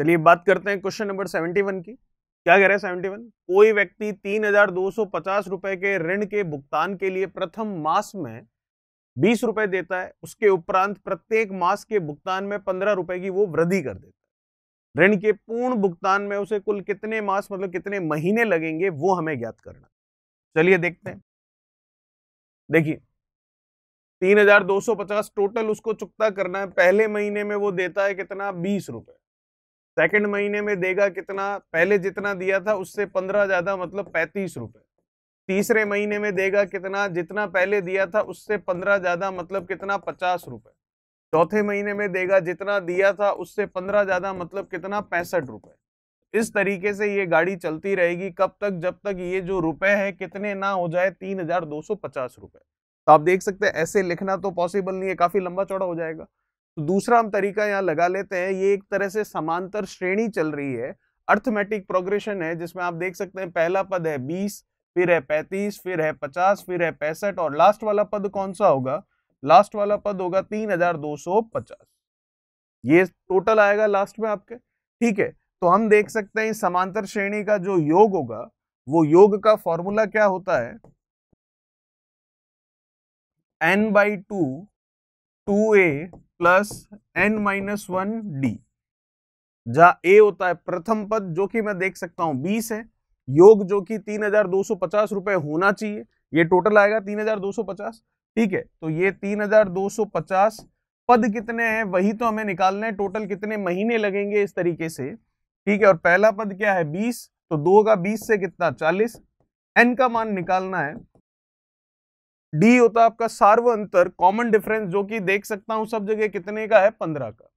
चलिए बात करते हैं क्वेश्चन नंबर सेवेंटी वन की क्या कह रहे हैं सेवेंटी वन कोई व्यक्ति तीन हजार दो सौ पचास रुपए के ऋण के भुगतान के लिए प्रथम मास में बीस रुपए देता है उसके उपरांत प्रत्येक मास के भुगतान में पंद्रह रुपए की वो वृद्धि कर देता है ऋण के पूर्ण भुगतान में उसे कुल कितने मास मतलब कितने महीने लगेंगे वो हमें ज्ञात करना चलिए देखते हैं देखिए तीन हजार दो सौ पचास टोटल उसको चुकता करना है पहले महीने में वो देता है कितना बीस रुपए सेकंड महीने में देगा कितना पहले जितना दिया था उससे पंद्रह ज्यादा मतलब पैंतीस रुपए तीसरे महीने में देगा कितना जितना पहले दिया था उससे पंद्रह ज्यादा मतलब कितना पचास रुपए चौथे महीने में देगा जितना दिया था उससे पंद्रह ज्यादा मतलब कितना पैंसठ रुपए इस तरीके से ये गाड़ी चलती रहेगी कब तक जब तक ये जो रुपए है कितने ना हो जाए तीन हजार दो सौ पचास रुपए तो आप देख सकते हैं ऐसे लिखना तो पॉसिबल नहीं है काफी लंबा चौड़ा हो जाएगा तो दूसरा हम तरीका यहाँ लगा लेते हैं ये एक तरह से समांतर श्रेणी चल रही है अर्थमेटिक प्रोग्रेशन है जिसमें आप देख सकते हैं पहला पद है बीस फिर है पैंतीस फिर है पचास फिर है पैंसठ और लास्ट वाला पद कौन सा होगा लास्ट वाला पद होगा तीन हजार दो सौ पचास ये टोटल आएगा लास्ट में आपके ठीक है तो हम देख सकते हैं समांतर श्रेणी का जो योग होगा वो योग का फॉर्मूला क्या होता है n by two two a plus n minus one d जहाँ ए होता है प्रथम पद जो कि मैं देख सकता हूं बीस है योग जो कि तीन हजार दो सौ पचास रुपए होना चाहिए ये टोटल आएगा तीन हजार दो सौ पचास ठीक है तो ये तीन हजार दो सौ पचास पद कितने हैं वही तो हमें निकालना है टोटल कितने महीने लगेंगे इस तरीके से ठीक है और पहला पद क्या है बीस तो दो का बीस से कितना चालीस एन का मान निकालना है डी होता है आपका सार्व अंतर कॉमन डिफरेंस जो कि देख सकता हूं सब जगह कितने का है पंद्रह का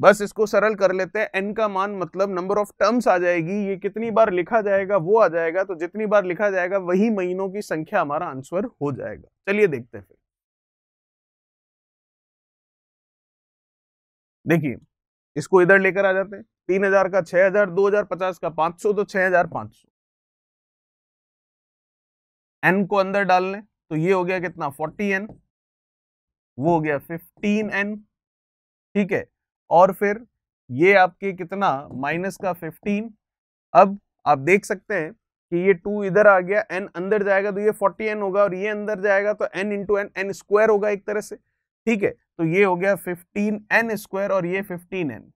बस इसको सरल कर लेते हैं एन का मान मतलब नंबर ऑफ टर्म्स आ जाएगी ये कितनी बार लिखा जाएगा वो आ जाएगा तो जितनी बार लिखा जाएगा वही महीनों की संख्या हमारा आंसर हो जाएगा चलिए देखते हैं फिर देखिए इसको इधर लेकर आ जाते हैं तीन हजार का छह हजार दो हजार पचास का पांच सौ तो छह हजार पांच सौ एन को अंदर डाल लें तो ये हो गया कितना फोर्टी एन वो हो गया फिफ्टीन एन ठीक है और फिर ये आपके कितना माइनस का फिफ्टीन अब आप देख सकते हैं कि ये टू इधर आ गया एन अंदर जाएगा तो ये फोर्टी एन होगा और ये अंदर जाएगा तो n into n n square होगा एक तरह से ठीक है तो ये हो गया फिफ्टीन एन स्क्वायर और ये फिफ्टीन एन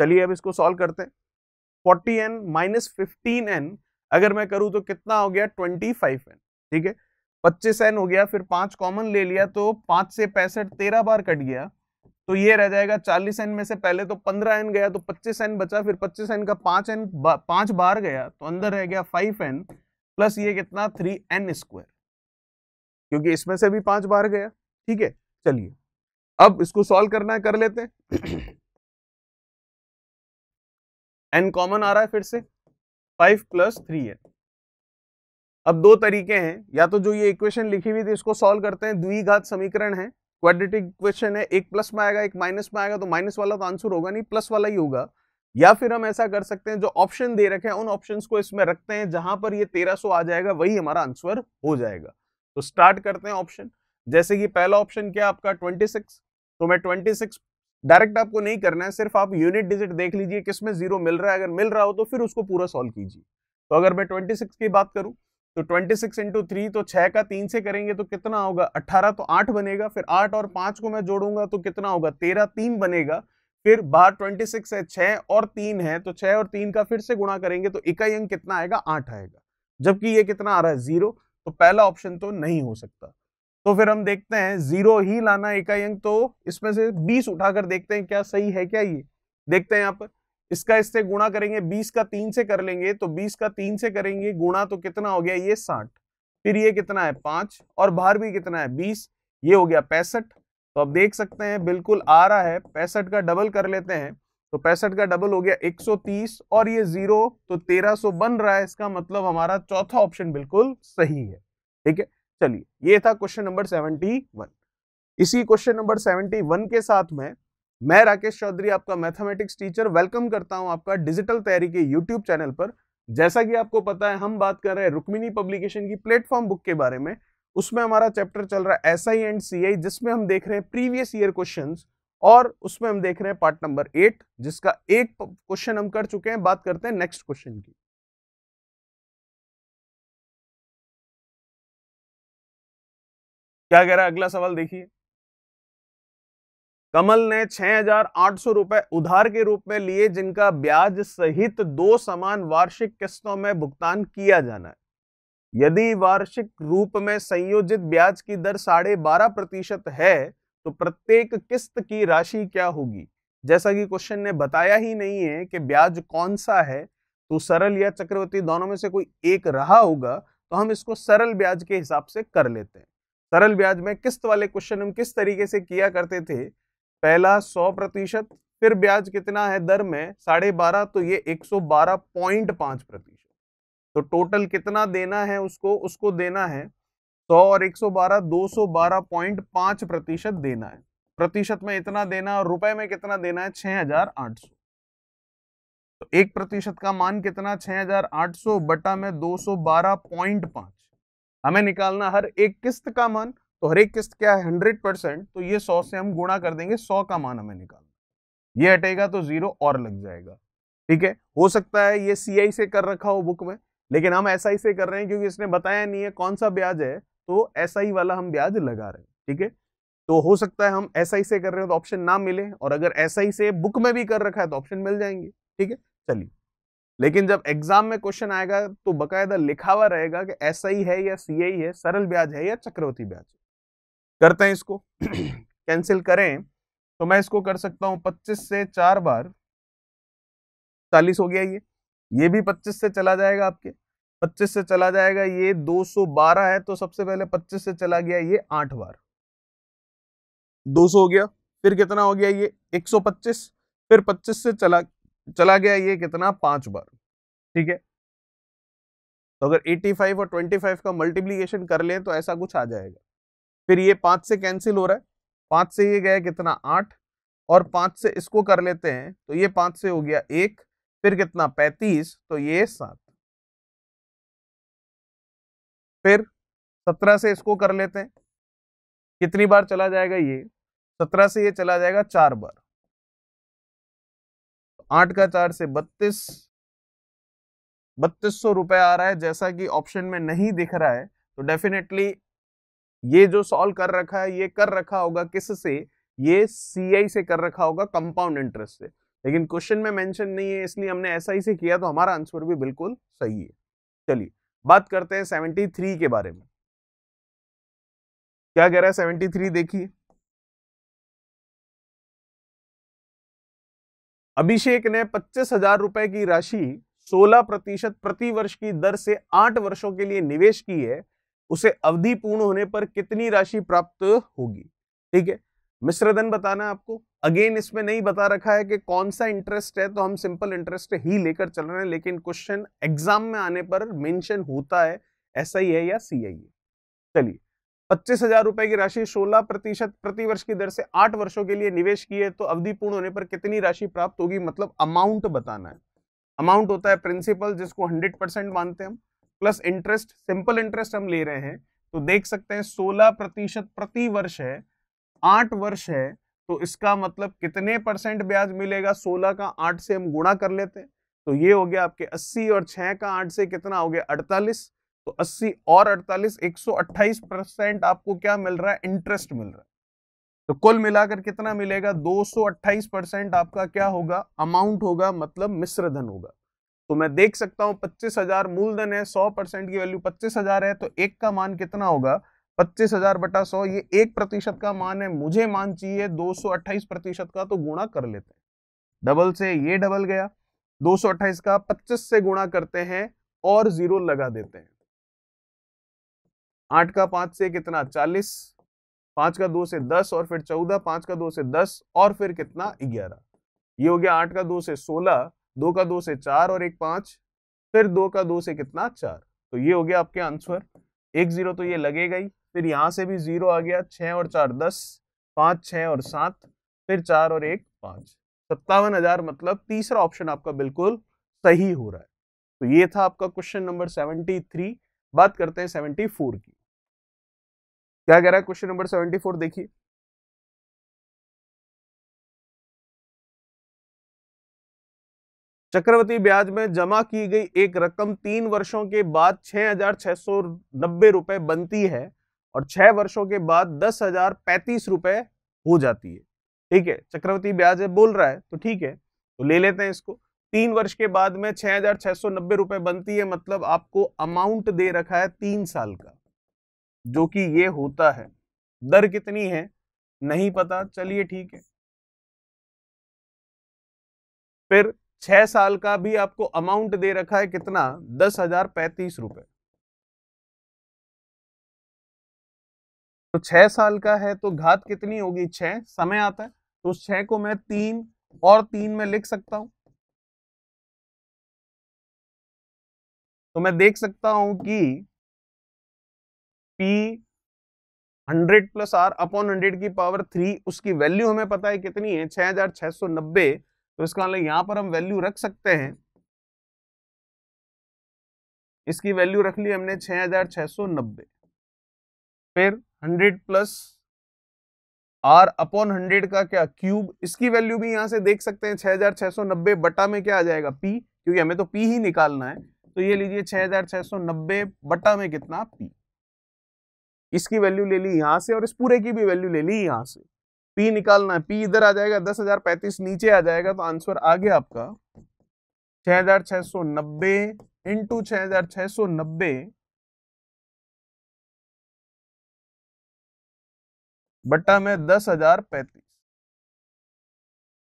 चलिए अब इसको सॉल्व करते हैं forty n minus fifteen n अगर मैं करूं तो कितना हो गया ट्वेंटी फाइव एन ठीक है पच्चीस एन हो गया फिर पांच कॉमन ले लिया तो पांच से पैंसठ तेरह बार कट गया तो ये रह जाएगा चालीस एन में से पहले तो पंद्रह एन गया तो पच्चीस एन बचा फिर पच्चीस एन का पांच एन पांच बार गया तो अंदर रह गया फाइव एन प्लस ये कितना थ्री एन स्क्वायर क्योंकि इसमें से भी पांच बार गया ठीक है चलिए अब इसको सॉल्व करना है कर लेते हैं एन कॉमन आ रहा है फिर से फाइव प्लस थ्री एन अब दो तरीके हैं या तो जो ये इक्वेशन लिखी हुई थी इसको सॉल्व करते हैं द्विघात समीकरण है क्वाड्रेटिक इक्वेशन है एक प्लस में आएगा एक माइनस में आएगा तो माइनस वाला तो आंसर होगा नहीं प्लस वाला ही होगा या फिर हम ऐसा कर सकते हैं जो ऑप्शन दे रखे हैं उन ऑप्शन को इसमें रखते हैं जहां पर ये 1300 आ जाएगा वही हमारा आंसर हो जाएगा तो स्टार्ट करते हैं ऑप्शन जैसे कि पहला ऑप्शन क्या आपका 26 तो मैं 26 डायरेक्ट आपको नहीं करना है सिर्फ आप यूनिट डिजिट देख लीजिए किसमें जीरो मिल रहा है अगर मिल रहा हो तो फिर उसको पूरा सॉल्व कीजिए तो अगर मैं सिक्स की बात करूं तो ट्वेंटी सिक्स इंटू थ्री तो छः का तीन से करेंगे तो कितना होगा अट्ठारह तो आठ बनेगा फिर आठ और पाँच को मैं जोड़ूंगा तो कितना होगा तेरह तीन बनेगा फिर बाहर ट्वेंटी सिक्स है छः और तीन है तो छः और तीन का फिर से गुणा करेंगे तो इकाई अंक कितना आएगा आठ आएगा जबकि ये कितना आ रहा है जीरो तो पहला ऑप्शन तो नहीं हो सकता तो फिर हम देखते हैं जीरो ही लाना अंक तो इसमें से बीस उठाकर देखते हैं क्या सही है क्या ये देखते हैं यहाँ पर इसका इससे गुणा करेंगे बीस का तीन से कर लेंगे तो बीस का तीन से करेंगे गुणा तो कितना हो गया ये साठ फिर ये कितना है पांच और बाहर भी कितना है बीस ये हो गया पैंसठ तो आप देख सकते हैं बिल्कुल आ रहा है पैंसठ का डबल कर लेते हैं तो पैंसठ का डबल हो गया 130 और ये जीरो तो 1300 बन रहा है इसका मतलब हमारा चौथा ऑप्शन बिल्कुल सही है ठीक है चलिए ये था क्वेश्चन नंबर सेवेंटी वन इसी क्वेश्चन नंबर सेवेंटी वन के साथ में मैं राकेश चौधरी आपका मैथमेटिक्स टीचर वेलकम करता हूं आपका डिजिटल तैयारी के यूट्यूब चैनल पर जैसा कि आपको पता है हम बात कर रहे हैं रुक्मिनी पब्लिकेशन की प्लेटफॉर्म बुक के बारे में उसमें हमारा चैप्टर चल रहा है एस आई एंड सी आई जिसमें हम देख रहे हैं प्रीवियस ईयर क्वेश्चन और उसमें हम देख रहे हैं पार्ट नंबर एट जिसका एक क्वेश्चन हम कर चुके हैं बात करते हैं नेक्स्ट क्वेश्चन की क्या कह रहा है अगला सवाल देखिए कमल ने छह हजार आठ सौ रुपए उधार के रूप में लिए जिनका ब्याज सहित दो समान वार्षिक किस्तों में भुगतान किया जाना है यदि वार्षिक रूप में संयोजित ब्याज की दर साढ़े बारह प्रतिशत है तो प्रत्येक किस्त की राशि क्या होगी जैसा कि क्वेश्चन ने बताया ही नहीं है कि ब्याज कौन सा है तो सरल या चक्रवर्ती दोनों में से कोई एक रहा होगा तो हम इसको सरल ब्याज के हिसाब से कर लेते हैं सरल ब्याज में किस्त वाले क्वेश्चन हम किस तरीके से किया करते थे पहला सौ प्रतिशत फिर ब्याज कितना है दर में साढ़े बारह तो ये एक सौ बारह पॉइंट पाँच प्रतिशत तो टोटल कितना देना है उसको उसको देना है सौ और एक सौ बारह दो सौ बारह पॉइंट पाँच प्रतिशत देना है प्रतिशत में इतना देना और रुपए में कितना देना है छः हजार आठ सौ तो एक प्रतिशत का मान कितना छः हजार आठ सौ बटा में दो सौ बारह पॉइंट पाँच हमें निकालना हर एक किस्त का मान तो हर एक किस्त क्या है हंड्रेड परसेंट तो ये सौ से हम गुणा कर देंगे सौ का मान हमें निकालना ये हटेगा तो जीरो और लग जाएगा ठीक है हो सकता है ये सी से कर रखा हो बुक में लेकिन हम एस से कर रहे हैं क्योंकि इसने बताया नहीं है कौन सा ब्याज है तो एस वाला हम ब्याज लगा रहे हैं ठीक है तो हो सकता है हम एस से कर रहे हो तो ऑप्शन ना मिले और अगर एस से बुक में भी कर रखा है तो ऑप्शन मिल जाएंगे ठीक है चलिए लेकिन जब एग्जाम में क्वेश्चन आएगा तो बकायदा लिखा हुआ रहेगा कि ऐसा ही है या सी है सरल ब्याज है या चक्रवर्ती ब्याज करते हैं इसको कैंसिल करें तो मैं इसको कर सकता हूं 25 से चार बार 40 हो गया ये ये भी 25 से चला जाएगा आपके 25 से चला जाएगा ये 212 है तो सबसे पहले 25 से चला गया ये आठ बार 200 हो गया फिर कितना हो गया ये 125 फिर 25 से चला चला गया ये कितना पांच बार ठीक है तो अगर 85 और 25 का मल्टीप्लीकेशन कर लें तो ऐसा कुछ आ जाएगा फिर ये पांच से कैंसिल हो रहा है पांच से ये गया कितना आठ और पांच से इसको कर लेते हैं तो ये पांच से हो गया एक फिर कितना पैंतीस तो ये सात फिर सत्रह से इसको कर लेते हैं कितनी बार चला जाएगा ये सत्रह से ये चला जाएगा चार बार आठ का चार से बत्तीस बत्तीस सौ रुपए आ रहा है जैसा कि ऑप्शन में नहीं दिख रहा है तो डेफिनेटली ये जो सॉल्व कर रखा है ये कर रखा होगा से ये सी से कर रखा होगा कंपाउंड इंटरेस्ट से लेकिन क्वेश्चन में मेंशन नहीं है इसलिए हमने ऐसा ही से किया तो हमारा आंसर भी बिल्कुल सही है चलिए बात करते हैं 73 के बारे में क्या कह रहा है 73 देखिए अभिषेक ने पच्चीस हजार रुपए की राशि 16 प्रतिशत प्रति वर्ष की दर से आठ वर्षों के लिए निवेश की है उसे अवधि पूर्ण होने पर कितनी राशि प्राप्त होगी ठीक है मिश्रधन बताना आपको अगेन इसमें नहीं बता रखा है कि कौन सा इंटरेस्ट है तो हम सिंपल इंटरेस्ट ही लेकर चल रहे हैं लेकिन क्वेश्चन एग्जाम में आने पर मेंशन होता है एस है या सी आई चलिए पच्चीस हजार रुपए की राशि सोलह प्रतिशत प्रतिवर्ष की दर से आठ वर्षों के लिए निवेश की है तो अवधि पूर्ण होने पर कितनी राशि प्राप्त होगी मतलब अमाउंट बताना है अमाउंट होता है प्रिंसिपल जिसको 100 परसेंट मानते हैं हम प्लस इंटरेस्ट सिंपल इंटरेस्ट हम ले रहे हैं तो देख सकते हैं सोलह प्रतिशत प्रति वर्ष है आठ वर्ष है तो इसका मतलब कितने परसेंट ब्याज मिलेगा सोलह का आठ से हम गुणा कर लेते हैं तो ये हो गया आपके अस्सी और छह का आठ से कितना हो गया अड़तालीस तो 80 और 48 128 परसेंट आपको क्या मिल रहा है इंटरेस्ट मिल रहा है तो कुल मिलाकर कितना मिलेगा 228 परसेंट आपका क्या होगा अमाउंट होगा मतलब मिश्र धन होगा तो मैं देख सकता हूं 25,000 मूलधन है 100 परसेंट की वैल्यू 25,000 है तो एक का मान कितना होगा 25,000 बटा 100 ये एक प्रतिशत का मान है मुझे मान चाहिए दो प्रतिशत का तो गुणा कर लेते हैं डबल से ये डबल गया दो का पच्चीस से गुणा करते हैं और जीरो लगा देते हैं आठ का पांच से कितना चालीस पांच का दो से दस और फिर चौदह पांच का दो से दस और फिर कितना ग्यारह ये हो गया आठ का दो से सोलह दो का दो से चार और एक पांच फिर दो का दो से कितना चार तो ये हो गया आपके आंसर एक जीरो तो ये लगेगा ही फिर यहां से भी जीरो आ गया छः और चार दस पाँच छः और सात फिर चार और एक पांच सत्तावन हजार मतलब तीसरा ऑप्शन आपका बिल्कुल सही हो रहा है तो ये था आपका क्वेश्चन नंबर सेवेंटी थ्री बात करते हैं सेवेंटी फोर की क्या कह रहा है क्वेश्चन नंबर सेवेंटी फोर देखिए चक्रवर्ती ब्याज में जमा की गई एक रकम तीन वर्षों के बाद छह हजार छह सौ नब्बे रुपए बनती है और छह वर्षों के बाद दस हजार पैंतीस रुपए हो जाती है ठीक है चक्रवर्ती ब्याज है बोल रहा है तो ठीक है तो ले लेते हैं इसको तीन वर्ष के बाद में छह हजार छह सौ नब्बे रुपए बनती है मतलब आपको अमाउंट दे रखा है तीन साल का जो कि ये होता है दर कितनी है नहीं पता चलिए ठीक है फिर छह साल का भी आपको अमाउंट दे रखा है कितना दस हजार पैंतीस रुपए तो छह साल का है तो घात कितनी होगी छह समय आता है तो उस छह को मैं तीन और तीन में लिख सकता हूं तो मैं देख सकता हूं कि p hundred plus r upon hundred की पावर थ्री उसकी वैल्यू हमें पता है कितनी है छह हजार छह सौ नब्बे तो इसका मतलब यहां पर हम वैल्यू रख सकते हैं इसकी वैल्यू रख ली हमने छह हजार सौ नब्बे फिर hundred plus r upon hundred का क्या क्यूब इसकी वैल्यू भी यहां से देख सकते हैं 6690 हजार छह सौ नब्बे बटा में क्या आ जाएगा पी क्योंकि हमें तो पी ही निकालना है तो ये लीजिए छह हजार छह सौ नब्बे बटा में कितना पी इसकी वैल्यू ले ली यहाँ से और इस पूरे की भी वैल्यू ले ली यहाँ से पी निकालना है पी इधर आ जाएगा दस हजार पैंतीस नीचे आ जाएगा तो आंसर आ गया आपका छह हजार छह सौ नब्बे इंटू छह हजार छह सौ नब्बे बट्टा में दस हजार पैंतीस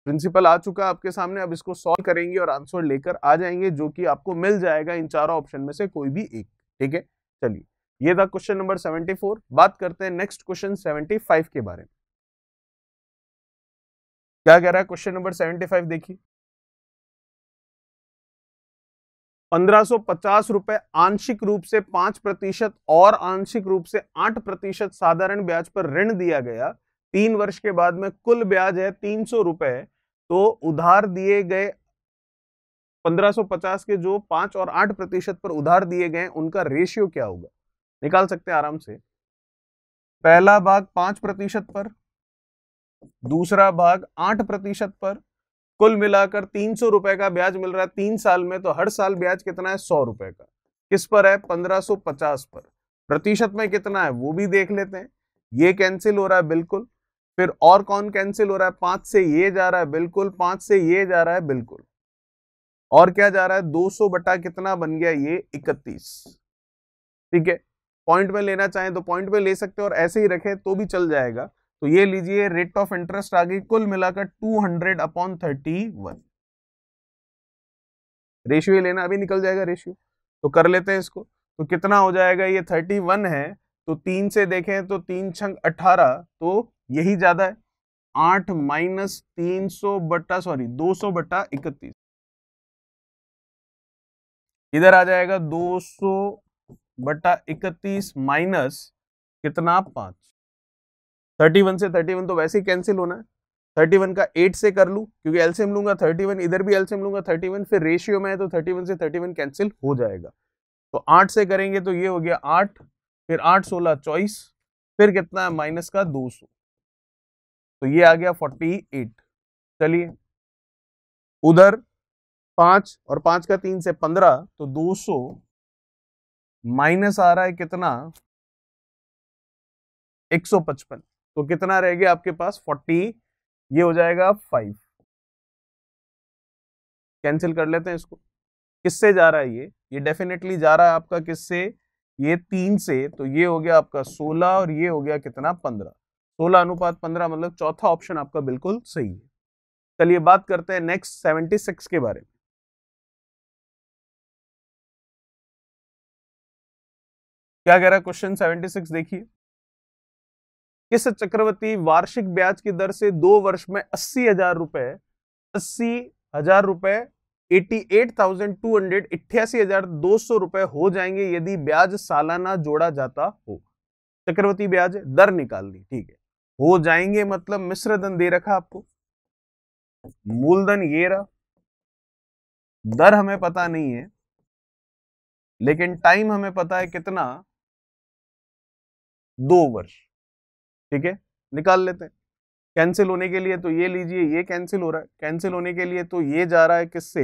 प्रिंसिपल आ चुका आपके सामने अब इसको सॉल्व करेंगे और आंसर लेकर आ जाएंगे जो कि आपको मिल जाएगा इन चारों ऑप्शन में से कोई भी एक ठीक है चलिए ये था क्वेश्चन नंबर 74 बात करते हैं नेक्स्ट क्वेश्चन 75 के बारे में क्या कह रहा है क्वेश्चन नंबर 75 देखिए 1550 रुपए आंशिक रूप से पांच प्रतिशत और आंशिक रूप से आठ प्रतिशत साधारण ब्याज पर ऋण दिया गया तीन वर्ष के बाद में कुल ब्याज है तीन सौ रुपए तो उधार दिए गए 1550 के जो पांच और आठ प्रतिशत पर उधार दिए गए उनका रेशियो क्या होगा निकाल सकते हैं आराम से पहला भाग पांच प्रतिशत पर दूसरा भाग आठ प्रतिशत पर कुल मिलाकर तीन सौ रुपए का ब्याज मिल रहा है तीन साल में तो हर साल ब्याज कितना है सौ रुपए का किस पर है पंद्रह सौ पचास पर प्रतिशत में कितना है वो भी देख लेते हैं ये कैंसिल हो रहा है बिल्कुल फिर और कौन कैंसिल हो रहा है पांच से ये जा रहा है बिल्कुल पांच से ये जा रहा है बिल्कुल और क्या जा रहा है सौ बटा कितना बन गया ये इकतीस ठीक है पॉइंट में लेना चाहें तो पॉइंट में ले सकते हैं और ऐसे ही रखें तो भी चल जाएगा तो ये लीजिए रेट ऑफ इंटरेस्ट आ गई कुल मिलाकर two hundred upon thirty one ratio लेना अभी निकल जाएगा रेशियो तो कर लेते हैं इसको तो कितना हो जाएगा ये थर्टी वन है तो तीन से देखें तो तीन छंग अठारह तो यही ज्यादा है आठ माइनस तीन सौ बट्टा सॉरी दो सौ बट्टा इकतीस इधर आ जाएगा दो सौ बटा इकतीस माइनस कितना पांच थर्टी वन से थर्टी वन तो वैसे ही कैंसिल होना है थर्टी वन का एट से कर लूँ क्योंकि एलसीएम लूंगा थर्टी वन इधर भी एलसीएम लूंगा थर्टी वन फिर रेशियो में है तो थर्टी वन से थर्टी वन कैंसिल हो जाएगा तो आठ से करेंगे तो ये हो गया आठ फिर आठ सोलह चौबीस फिर कितना है माइनस का दो सौ तो ये आ गया फोर्टी एट चलिए उधर पांच और पांच का तीन से पंद्रह तो दो सौ माइनस आ रहा है कितना 155 तो कितना रह गया आपके पास 40 ये हो जाएगा 5 कैंसिल कर लेते हैं इसको किससे जा रहा है ये ये डेफिनेटली जा रहा है आपका किससे ये तीन से तो ये हो गया आपका 16 और ये हो गया कितना 15 16 अनुपात 15 मतलब चौथा ऑप्शन आपका बिल्कुल सही है चलिए बात करते हैं नेक्स्ट 76 के बारे में क्या कह रहा है क्वेश्चन 76 देखिए किस चक्रवर्ती वार्षिक ब्याज की दर से दो वर्ष में अस्सी हजार रुपए अस्सी हजार रुपए eighty eight thousand two hundred अट्ठासी हजार दो सौ रुपए हो जाएंगे यदि ब्याज सालाना जोड़ा जाता हो चक्रवर्ती ब्याज दर निकाल दी ठीक है हो जाएंगे मतलब मिश्र धन दे रखा आपको मूलधन ये रहा दर हमें पता नहीं है लेकिन टाइम हमें पता है कितना दो वर्ष ठीक है निकाल लेते हैं कैंसिल होने के लिए तो ये लीजिए ये कैंसिल हो रहा है कैंसिल होने के लिए तो ये जा रहा है किससे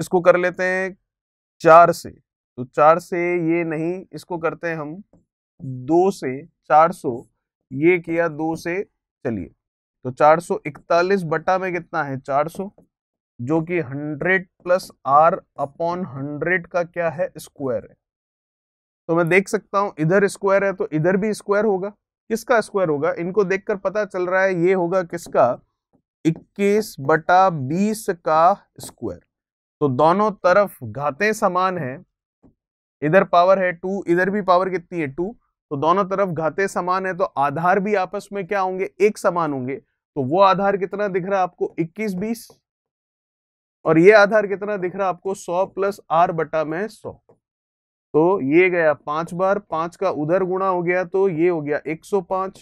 इसको कर लेते हैं चार से तो चार से ये नहीं इसको करते हैं हम दो से चार सौ ये किया दो से चलिए तो चार सौ इकतालीस बटा में कितना है चार सौ जो कि hundred plus r upon hundred का क्या है स्क्वायर है तो मैं देख सकता हूँ इधर स्क्वायर है तो इधर भी स्क्वायर होगा किसका स्क्वायर होगा इनको देखकर पता चल रहा है ये होगा किसका 21 बटा 20 का स्क्वायर तो दोनों तरफ घातें समान है इधर पावर है टू इधर भी पावर कितनी है टू तो दोनों तरफ घाते समान है तो आधार भी आपस में क्या होंगे एक समान होंगे तो वो आधार कितना दिख रहा है आपको 21 20 और ये आधार कितना दिख रहा है आपको 100 प्लस आर बटा में सौ तो ये गया पांच बार पांच का उधर गुणा हो गया तो ये हो गया 105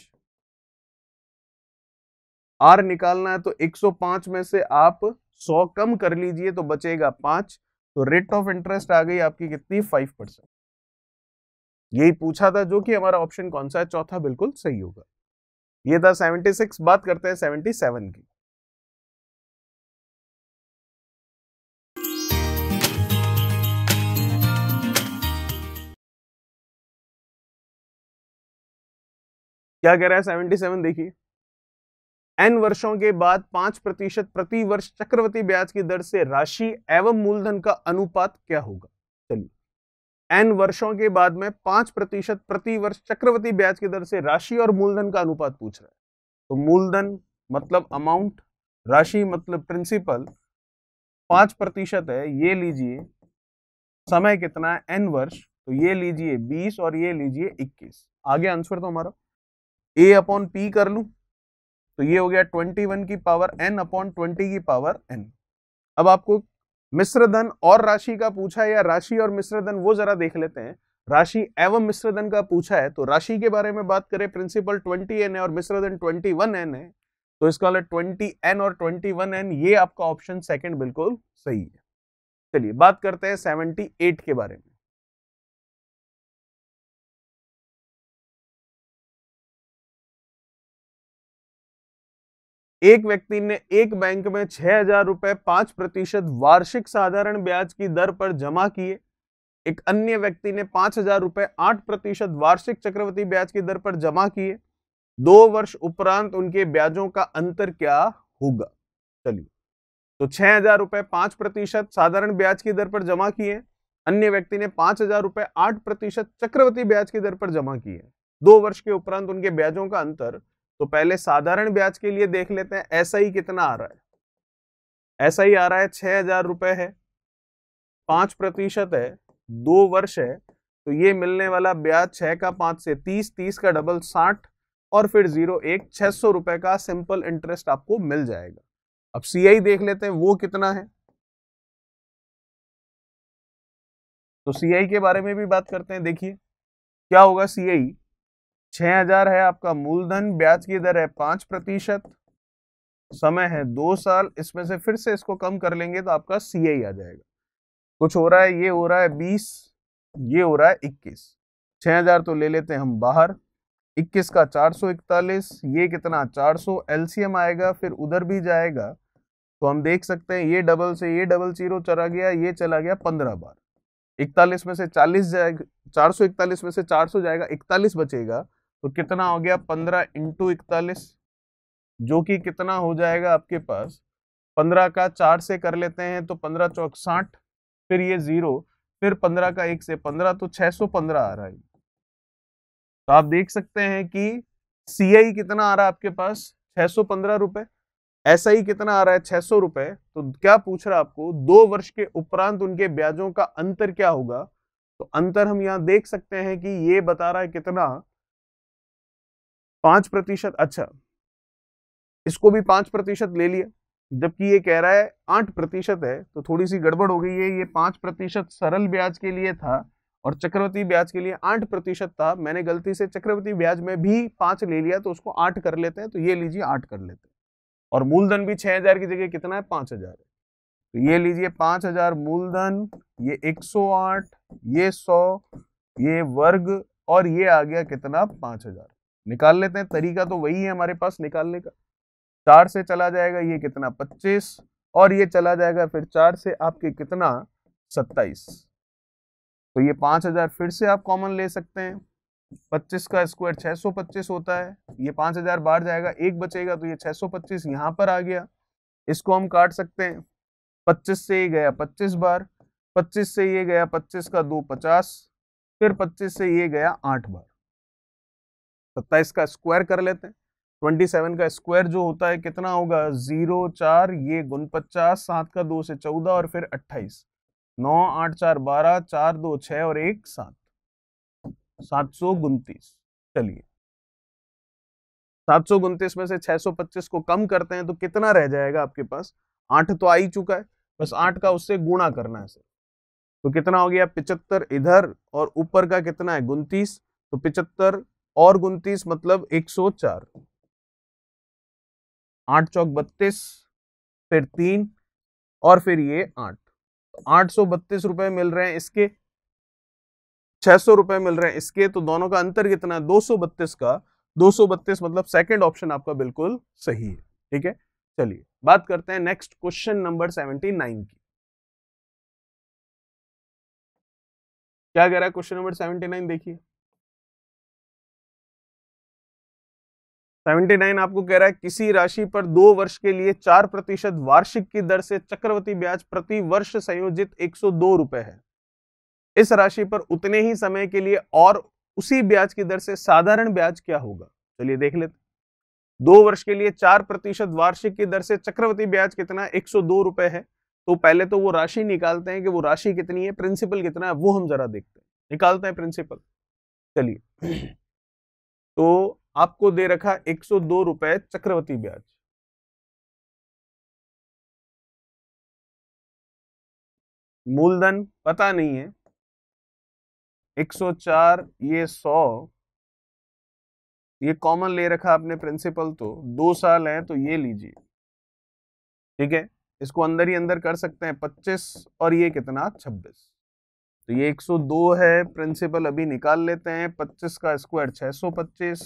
आर निकालना है तो 105 में से आप 100 कम कर लीजिए तो बचेगा पांच तो रेट ऑफ इंटरेस्ट आ गई आपकी कितनी फाइव परसेंट यही पूछा था जो कि हमारा ऑप्शन कौन सा है चौथा बिल्कुल सही होगा ये था 76 बात करते हैं 77 की क्या कह रहा है सेवेंटी सेवन देखिए एन वर्षों के बाद पांच प्रतिशत प्रति वर्ष चक्रवर्ती ब्याज की दर से राशि एवं मूलधन का अनुपात क्या होगा चलिए एन वर्षों के बाद में पांच प्रतिशत प्रति वर्ष चक्रवर्ती ब्याज की दर से राशि और मूलधन का अनुपात पूछ रहा है तो मूलधन मतलब अमाउंट राशि मतलब प्रिंसिपल पांच प्रतिशत है ये लीजिए समय कितना है एन वर्ष तो ये लीजिए बीस और ये लीजिए इक्कीस आगे आंसर तो हमारा ए अपॉन पी कर लू तो ये हो गया ट्वेंटी वन की पावर एन अपॉन ट्वेंटी की पावर एन अब आपको मिश्र धन और राशि का पूछा है या राशि और मिश्र धन वो जरा देख लेते हैं राशि एवं मिश्रधन का पूछा है तो राशि के बारे में बात करें प्रिंसिपल ट्वेंटी एन है और मिश्रधन ट्वेंटी वन एन है तो इसका ट्वेंटी मतलब एन और ट्वेंटी वन एन ये आपका ऑप्शन सेकंड बिल्कुल सही है चलिए बात करते हैं सेवेंटी एट के बारे में एक व्यक्ति ने एक बैंक में छह हजार रुपए पांच प्रतिशत वार्षिक साधारण ब्याज की दर पर जमा किए एक अन्य व्यक्ति ने पांच हजार रुपए आठ प्रतिशत वार्षिक चक्रवर्ती ब्याज की दर पर जमा किए दो वर्ष उपरांत उनके ब्याजों का अंतर क्या होगा चलिए तो छह हजार रुपए पांच प्रतिशत साधारण ब्याज की दर पर जमा किए अन्य व्यक्ति ने पांच हजार रुपए आठ प्रतिशत चक्रवर्ती ब्याज की दर पर जमा किए दो वर्ष के उपरांत उनके ब्याजों का अंतर तो पहले साधारण ब्याज के लिए देख लेते हैं ऐसा ही कितना आ रहा है ऐसा ही आ रहा है छह हजार रुपए है पांच प्रतिशत है दो वर्ष है तो ये मिलने वाला ब्याज छह का पांच से तीस तीस का डबल साठ और फिर जीरो एक छह सौ रुपए का सिंपल इंटरेस्ट आपको मिल जाएगा अब सीआई देख लेते हैं वो कितना है तो सीआई के बारे में भी बात करते हैं देखिए क्या होगा सीआई 6000 हजार है आपका मूलधन ब्याज की दर है पांच प्रतिशत समय है दो साल इसमें से फिर से इसको कम कर लेंगे तो आपका सी आई आ जाएगा कुछ हो रहा है ये हो रहा है बीस ये हो रहा है इक्कीस छह हजार तो ले लेते हैं हम बाहर इक्कीस का चार सौ इकतालीस ये कितना चार सौ एलसीएम आएगा फिर उधर भी जाएगा तो हम देख सकते हैं ये डबल से ये डबल जीरो चला गया ये चला गया पंद्रह बार इकतालीस में से चालीस जाएगा चार सौ इकतालीस में से चार सौ जाएगा इकतालीस बचेगा तो कितना हो गया पंद्रह इंटू इकतालीस जो कि कितना हो जाएगा आपके पास पंद्रह का चार से कर लेते हैं तो पंद्रह चौक साठ फिर ये जीरो फिर पंद्रह का एक से पंद्रह तो छह सौ पंद्रह आ रहा है तो आप देख सकते हैं कि सी आई कितना आ रहा है आपके पास छह सौ पंद्रह रुपए ऐसा ही कितना आ रहा है छह सौ रुपए तो क्या पूछ रहा आपको दो वर्ष के उपरांत उनके ब्याजों का अंतर क्या होगा तो अंतर हम यहाँ देख सकते हैं कि ये बता रहा है कितना पांच प्रतिशत अच्छा इसको भी पांच प्रतिशत ले लिया जबकि ये कह रहा है आठ प्रतिशत है तो थोड़ी सी गड़बड़ हो गई है ये पांच प्रतिशत सरल ब्याज के लिए था और चक्रवर्ती ब्याज के लिए आठ प्रतिशत था मैंने गलती से चक्रवर्ती ब्याज में भी पांच ले लिया तो उसको आठ कर लेते हैं तो ये लीजिए आठ कर लेते हैं और मूलधन भी छह हजार की जगह कितना है पांच हजार है तो ये लीजिए पांच हजार मूलधन ये एक सौ आठ ये सौ ये वर्ग और ये आ गया कितना पांच हजार निकाल लेते हैं तरीका तो वही है हमारे पास निकालने का चार से चला जाएगा ये कितना पच्चीस और ये चला जाएगा फिर चार से आपके कितना सत्ताईस तो ये पाँच हजार फिर से आप कॉमन ले सकते हैं पच्चीस का स्क्वायर छः सौ पच्चीस होता है ये पाँच हजार बाहर जाएगा एक बचेगा तो ये छः सौ पच्चीस यहाँ पर आ गया इसको हम काट सकते हैं पच्चीस से ये गया पच्चीस बार पच्चीस से ये गया पच्चीस का दो पचास फिर पच्चीस से ये गया आठ बार सत्ताईस का स्क्वायर कर लेते हैं ट्वेंटी सेवन का स्क्वायर जो होता है कितना होगा जीरो चार ये गुन पचास सात का दो से चौदह और फिर अट्ठाईस नौ आठ चार बारह चार दो छः और एक सात सात सौ उनतीस चलिए सात सौ उनतीस में से छह सौ पच्चीस को कम करते हैं तो कितना रह जाएगा आपके पास आठ तो आ ही चुका है बस आठ का उससे गुणा करना है सर तो कितना हो गया पिचहत्तर इधर और ऊपर का कितना है उनतीस तो पिचहत्तर और उनतीस मतलब 104 आठ चौक बत्तीस फिर तीन और फिर ये आठ तो आठ सौ बत्तीस रुपए मिल रहे हैं इसके छह सौ रुपए मिल रहे हैं इसके तो दोनों का अंतर कितना है दो सौ बत्तीस का दो सौ बत्तीस मतलब सेकंड ऑप्शन आपका बिल्कुल सही है ठीक है चलिए बात करते हैं next question number seventy nine की क्या कह रहा है क्वेश्चन नंबर सेवेंटी नाइन देखिए सेवेंटी नाइन आपको कह रहा है किसी राशि पर दो वर्ष के लिए चार प्रतिशत वार्षिक की दर से चक्रवर्ती ब्याज प्रति वर्ष संयोजित एक सौ दो रुपए है इस राशि पर उतने ही समय के लिए और उसी ब्याज की दर से साधारण ब्याज क्या होगा चलिए देख लेते दो वर्ष के लिए चार प्रतिशत वार्षिक की दर से चक्रवर्ती ब्याज कितना एक सौ दो रुपए है तो पहले तो वो राशि निकालते हैं कि वो राशि कितनी है प्रिंसिपल कितना है वो हम जरा देखते हैं निकालते हैं प्रिंसिपल चलिए तो आपको दे रखा एक सौ दो रुपए चक्रवर्ती ब्याज मूलधन पता नहीं है 104 ये 100 ये कॉमन ले रखा आपने प्रिंसिपल तो दो साल है तो ये लीजिए ठीक है इसको अंदर ही अंदर कर सकते हैं 25 और ये कितना 26 तो ये 102 है प्रिंसिपल अभी निकाल लेते हैं 25 का स्क्वायर 625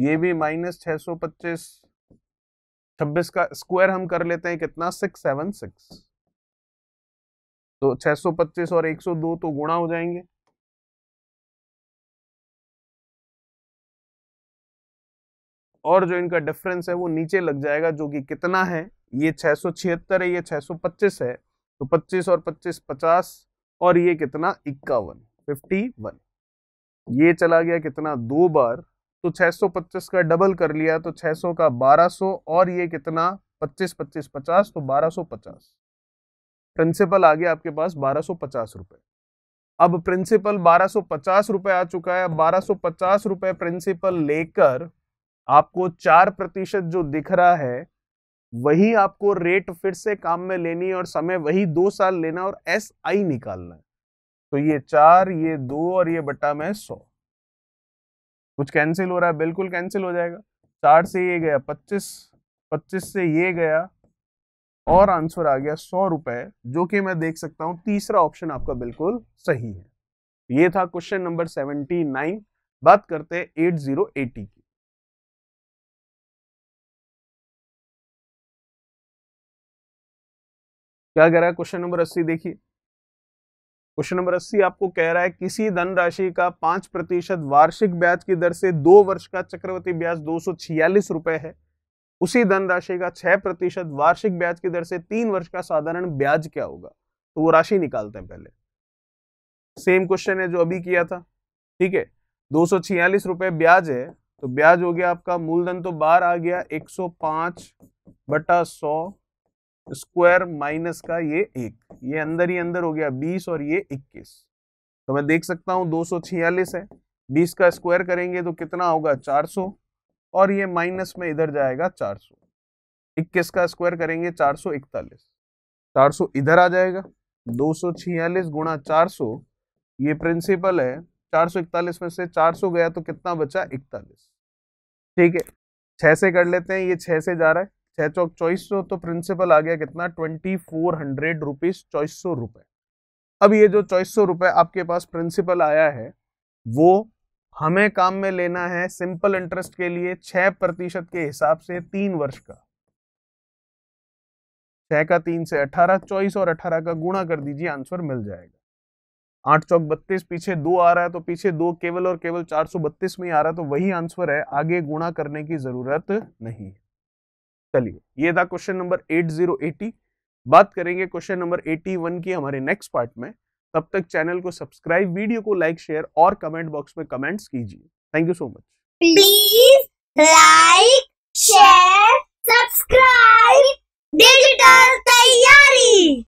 ये भी माइनस छह सौ पच्चीस छब्बीस का स्क्वायर हम कर लेते हैं कितना सिक्स सेवन सिक्स तो छह पच्चीस और एक सौ दो तो गुणा हो जाएंगे और जो इनका डिफरेंस है वो नीचे लग जाएगा जो कि कितना है ये छह सौ छिहत्तर है ये छह पच्चीस है तो पच्चीस और पच्चीस पचास और ये कितना इक्यावन वन ये चला गया कितना दो बार तो 625 का डबल कर लिया तो 600 का 1200 और ये कितना 25 25 50 तो 1250 प्रिंसिपल आ गया आपके पास बारह रुपए अब प्रिंसिपल बारह रुपए आ चुका है बारह रुपए प्रिंसिपल लेकर आपको चार प्रतिशत जो दिख रहा है वही आपको रेट फिर से काम में लेनी और समय वही दो साल लेना और एस आई निकालना है तो ये चार ये दो और ये बटा में सौ कुछ कैंसिल हो रहा है बिल्कुल कैंसिल हो जाएगा चार से ये गया पच्चीस पच्चीस से ये गया और आंसर आ गया सौ रुपए जो कि मैं देख सकता हूं तीसरा ऑप्शन आपका बिल्कुल सही है ये था क्वेश्चन नंबर सेवेंटी नाइन बात करते हैं एट जीरो एटी की क्या कह रहा है क्वेश्चन नंबर अस्सी देखिए क्वेश्चन नंबर अस्सी आपको कह रहा है किसी धनराशि का पांच प्रतिशत वार्षिक ब्याज की दर से दो वर्ष का चक्रवर्ती ब्याज दो रुपए है उसी धनराशि का छह प्रतिशत वार्षिक ब्याज की दर से तीन वर्ष का साधारण ब्याज क्या होगा तो वो राशि निकालते हैं पहले सेम क्वेश्चन है जो अभी किया था ठीक है दो रुपए ब्याज है तो ब्याज हो गया आपका मूलधन तो बाहर आ गया एक पांच बटा सौ स्क्वायर माइनस का ये एक ये अंदर ही अंदर हो गया बीस और ये इक्कीस तो मैं देख सकता हूँ दो है बीस का स्क्वायर करेंगे तो कितना होगा 400 और ये माइनस में इधर जाएगा 400 इक्कीस का स्क्वायर करेंगे 441 400 इधर आ जाएगा दो सौ छियालीस गुणा चार ये प्रिंसिपल है 441 में से 400 गया तो कितना बचा इकतालीस ठीक है छः से कर लेते हैं ये छः से जा रहा है छः चौक चौबीस सौ तो प्रिंसिपल आ गया कितना ट्वेंटी फोर हंड्रेड रुपीज चौबीस सौ रुपये अब ये जो चौबीस सौ रुपये आपके पास प्रिंसिपल आया है वो हमें काम में लेना है सिंपल इंटरेस्ट के लिए छः प्रतिशत के हिसाब से तीन वर्ष का छः का तीन से अठारह चौबीस और अठारह का गुणा कर दीजिए आंसर मिल जाएगा आठ चौक बत्तीस पीछे दो आ रहा है तो पीछे दो केवल और केवल चार सौ बत्तीस में आ रहा है तो वही आंसर है आगे गुणा करने की ज़रूरत नहीं है चलिए ये था क्वेश्चन नंबर 8080 बात करेंगे क्वेश्चन नंबर 81 की हमारे नेक्स्ट पार्ट में तब तक चैनल को सब्सक्राइब वीडियो को लाइक शेयर और कमेंट बॉक्स में कमेंट्स कीजिए thank you so much please like share subscribe digital तैयारी